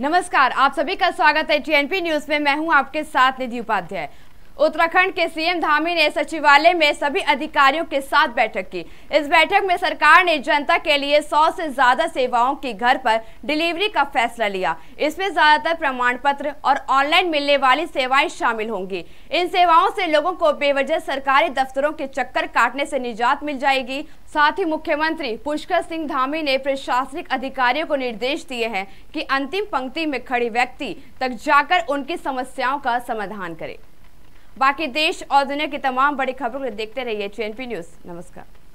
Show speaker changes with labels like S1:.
S1: नमस्कार आप सभी का स्वागत है टीएनपी न्यूज में मैं हूं आपके साथ निधि उपाध्याय उत्तराखंड के सीएम धामी ने सचिवालय में सभी अधिकारियों के साथ बैठक की इस बैठक में सरकार ने जनता के लिए 100 से ज्यादा सेवाओं की घर पर डिलीवरी का फैसला लिया इसमें ज्यादातर प्रमाण पत्र और ऑनलाइन मिलने वाली सेवाएं शामिल होंगी इन सेवाओं से लोगों को बेवजह सरकारी दफ्तरों के चक्कर काटने से निजात मिल जाएगी साथ ही मुख्यमंत्री पुष्कर सिंह धामी ने प्रशासनिक अधिकारियों को निर्देश दिए हैं की अंतिम पंक्ति में खड़ी व्यक्ति तक जाकर उनकी समस्याओं का समाधान करे बाकी देश और दुनिया की तमाम बड़ी खबरों को देखते रहिए जे न्यूज़ नमस्कार